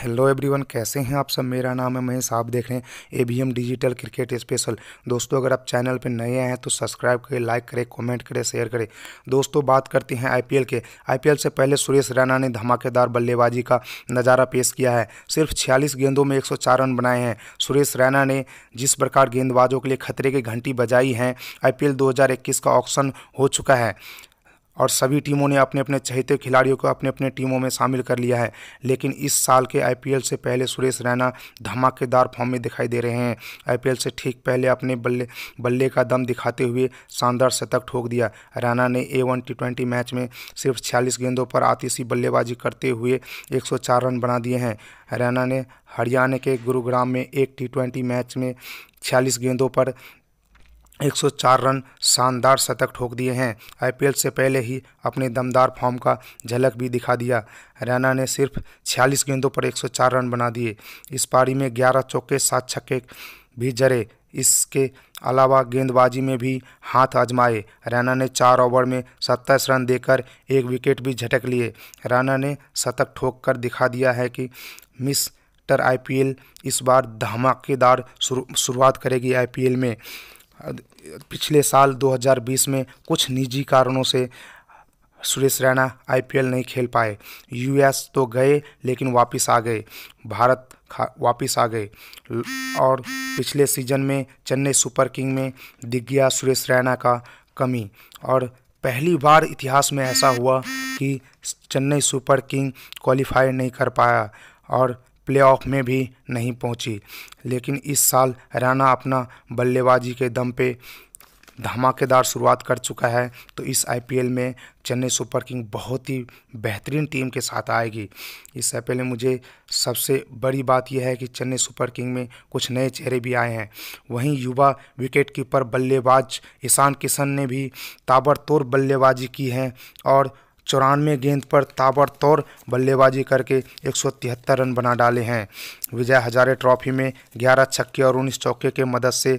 hello everyone कैसे हैं आप सब मेरा नाम है महेश आप देख रहे हैं एबीएम डिजिटल क्रिकेट स्पेशल दोस्तों अगर आप चैनल पर नए आए हैं तो सब्सक्राइब करें लाइक करें कमेंट करें शेयर करें दोस्तों बात करते हैं आईपीएल के आईपीएल से पहले सुरेश रैना ने धमाकेदार बल्लेबाजी का नज़ारा पेश किया है सिर्फ छियालीस गेंदों में एक रन बनाए हैं सुरेश रैना ने जिस प्रकार गेंदबाजों के लिए खतरे की घंटी बजाई है आई पी का ऑप्शन हो चुका है और सभी टीमों ने अपने अपने चहेते खिलाड़ियों को अपने अपने टीमों में शामिल कर लिया है लेकिन इस साल के आईपीएल से पहले सुरेश रैना धमाकेदार फॉर्म में दिखाई दे रहे हैं आईपीएल से ठीक पहले अपने बल्ले बल्ले का दम दिखाते हुए शानदार शतक ठोक दिया रैना ने ए वन टी मैच में सिर्फ छियालीस गेंदों पर आतिशी बल्लेबाजी करते हुए एक रन बना दिए हैं रैना ने हरियाणा के गुरुग्राम में एक टी मैच में छियालीस गेंदों पर 104 रन शानदार शतक ठोक दिए हैं आईपीएल से पहले ही अपने दमदार फॉर्म का झलक भी दिखा दिया रैना ने सिर्फ 46 गेंदों पर 104 रन बना दिए इस पारी में 11 चौके सात छक्के भी जरे इसके अलावा गेंदबाजी में भी हाथ आजमाए रैना ने चार ओवर में सत्ताईस रन देकर एक विकेट भी झटक लिए रैना ने शतक ठोक कर दिखा दिया है कि टर आईपीएल इस बार धमाकेदार शुरुआत करेगी आईपीएल में पिछले साल 2020 में कुछ निजी कारणों से सुरेश रैना आईपीएल नहीं खेल पाए यूएस तो गए लेकिन वापस आ गए भारत वापस आ गए और पिछले सीजन में चेन्नई सुपर किंग में दिख गया सुरेश रैना का कमी और पहली बार इतिहास में ऐसा हुआ कि चेन्नई सुपर किंग क्वालिफाई नहीं कर पाया और प्लेऑफ में भी नहीं पहुंची लेकिन इस साल राणा अपना बल्लेबाजी के दम पे धमाकेदार शुरुआत कर चुका है तो इस आईपीएल में चेन्नई सुपर किंग बहुत ही बेहतरीन टीम के साथ आएगी इस आईपीएल में मुझे सबसे बड़ी बात यह है कि चेन्नई सुपर किंग में कुछ नए चेहरे भी आए हैं वहीं युवा विकेट कीपर बल्लेबाज ईशान किशन ने भी ताबड़तोड़ बल्लेबाजी की है और चौरानवे गेंद पर ताबड़तौर बल्लेबाजी करके एक रन बना डाले हैं विजय हजारे ट्रॉफी में 11 छक्के और 19 चौके के मदद से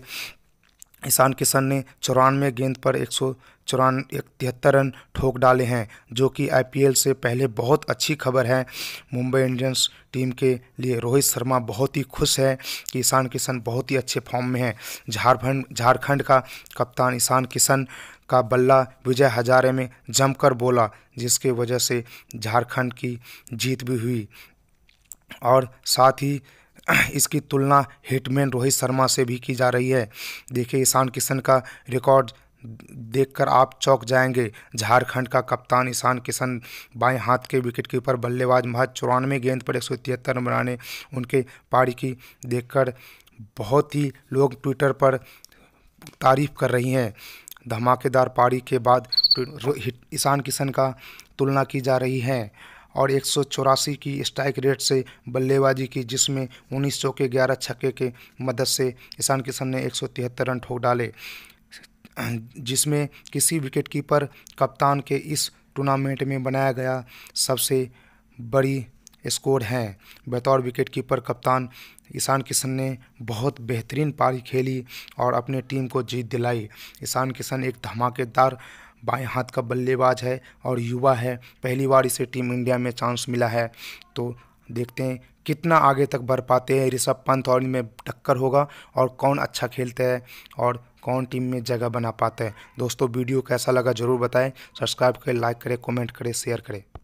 ईशान किशन ने चौरानवे गेंद पर एक चौरान तिहत्तर रन ठोक डाले हैं जो कि आईपीएल से पहले बहुत अच्छी खबर है मुंबई इंडियंस टीम के लिए रोहित शर्मा बहुत ही खुश है कि ईशान किशन बहुत ही अच्छे फॉर्म में है झारखंड झारखंड का कप्तान ईशान किशन का बल्ला विजय हजारे में जमकर बोला जिसके वजह से झारखंड की जीत भी हुई और साथ ही इसकी तुलना हिटमैन रोहित शर्मा से भी की जा रही है देखिए ईशान किशन का रिकॉर्ड देखकर आप चौक जाएंगे झारखंड का कप्तान ईशान किशन बाएं हाथ के विकेट कीपर बल्लेबाज महज चौरानवे गेंद पर एक सौ तिहत्तर बनाने उनके पारी की देखकर बहुत ही लोग ट्विटर पर तारीफ कर रही हैं धमाकेदार पारी के बाद ईशान किशन का तुलना की जा रही है और एक की स्ट्राइक रेट से बल्लेबाजी की जिसमें उन्नीस चौके ग्यारह छक्के के मदद से ईशान किशन ने एक रन ठोक डाले जिसमें किसी विकेट कीपर कप्तान के इस टूर्नामेंट में बनाया गया सबसे बड़ी स्कोर हैं बतौर विकेट कीपर कप्तान ईशान किशन ने बहुत बेहतरीन पारी खेली और अपने टीम को जीत दिलाई ईशान किशन एक धमाकेदार बाएं हाथ का बल्लेबाज है और युवा है पहली बार इसे टीम इंडिया में चांस मिला है तो देखते हैं कितना आगे तक बढ़ पाते हैं ऋषभ पंत और इनमें टक्कर होगा और कौन अच्छा खेलते हैं और कौन टीम में जगह बना पाते हैं दोस्तों वीडियो कैसा लगा जरूर बताएं सब्सक्राइब करें लाइक करें कमेंट करें शेयर करें